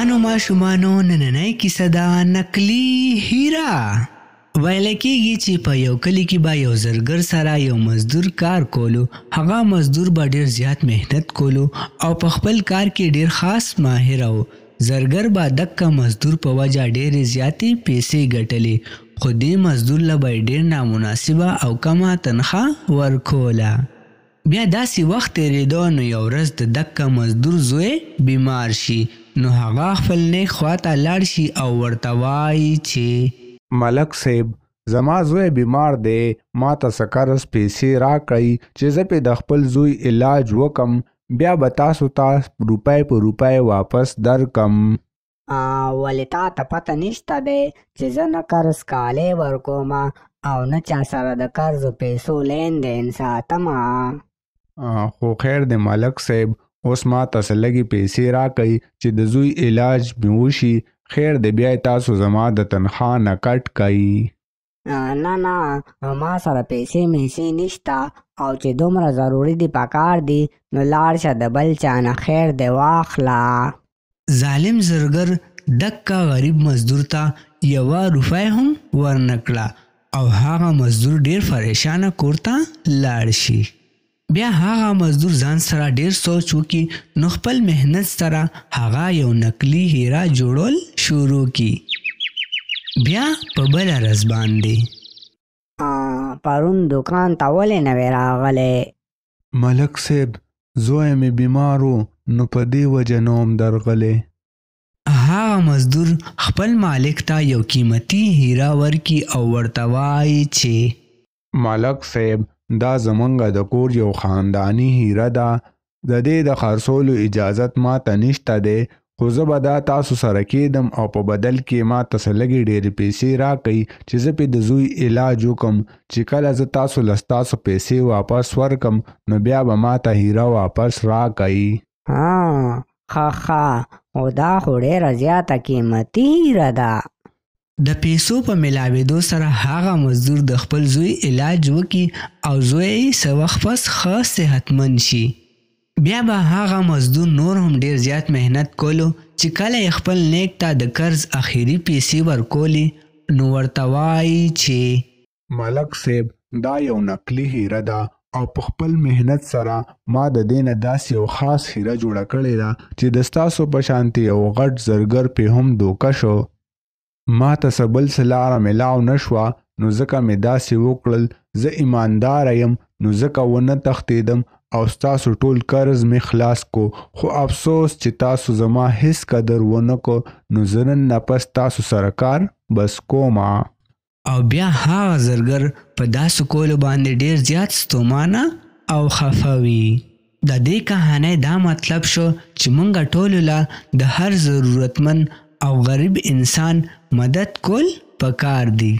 ګرانو ماشومانو نننۍ کیسه دا نقلی هیرا ویل کېږي چې په یو کلی کې به یو زرګر سره یو مزدور کار کولو هغه مزدور به ډیر زیات مهنت کولو او په خپل کار کې ډیر خاص ماهر او زرګر به دکه مزدور په وجه ډیر زیاتې پیسې ګټلې خو دې مزدور له به ډیر نامناسبه او کمه تنخواه ورکوله بیا داسې وخت تیرېدو نو یو ورځ د دکه مزدور زوی بیمار شي نو هغه خپل نیک خواته لاړ شي او ورته وایي چې ملک صاحب زما زوی بیمار دی ما ته سکرس پیسې راکړي چې زه په د خپل زوی علاج وکم بیا به تاسو ته روپۍ په روپۍ واپس درکم ولې تا ته پته نشته دی چې زه نه قرض کالی ورکوم او نه چا سره د قرضو پیسو لین دین ساتم خو خیر د ملک صاحب اوس ما تاسو لګي پیسې راکړي چې د زوی علاج مې وشي خیر دې بیا تاسو زما د تنخوا نه کټ کړئ نه نه ما سره پیسې میسې نشتا او چې دومره ضروری دی پکار دی نو لاړ شه د بل چا نه خیر دی واخلا ظالم زرګر دکا غریب مزدور ته یوه روپۍ هم ورنکړه او هغه مزدور ډیر پریشانه کورته لاړ شي بیا هغه مزدور ځان سره ډیر سوچ وکي نو خپل مهنت سره هغه یو نقلی هیرا جوړول شروع کی بیا په بل رز باندې پرون دکان ته ولې نه راغله ملک صاحب زوی مې بیمارو نو په دې وجه نوم درغله هغه مزدور خپل مالک ته یو قیمتي هیرا ورکی او ورتوای چې ملک صاحب دا زمونږ د کور یو خاندانی هیره ده د دې د خرڅولو اجازت ما ته نشته دی خو زه به دا تاسو سره کېدم او په بدل کې ما ته څه لږې ډېرې پیسې راکئ چې زه پې د زوی علاج وکم چې کله زه تاسو له ستاسو پیسې واپس ورکم نو بیا به ما ته هیره واپس راکئ ها ښه ښه او دا خو ډېره زیاته قیمتي هیره ده د پیسو په ملاوېدو سره هغه مزدور د خپل زوی علاج وکي او زوی سوخت پس ښه صحتمند شي بیا به هغه مزدور نور هم ډیر زیات مهنت کولو چې کله خپل نیک ته د قرض اخیری پیسې ورکولې نو ورته وایي چې ملک صاحب دا یو نقلي هیره ده او په خپل مهنت سره ما د دینه داسې یو خاص هیره جوړه کړې ده چې د ستاسو په شانتي او غټ زرګر په هم دوکه شو ما ته څه بل څه لاره میلاو نه شوه نو ځکه مې داسې وکړل زه ایمانداره یم نو ځکه ونه تښتېدم او ستاسو ټول قرض مې خلاص کو خو افسوس چې تاسو زما هیڅ قدر ونه کو نو زه نن نه پس تاسو سره کار بس کومه او بیا هغه زرګر په داسو کولو باندې ډیر زیات ستومانه او خفه وي د دې کہانی دا مطلب شو چې مونږ ټولو لا د هر ضرورتمن او غریب انسان مدد کول پکار دی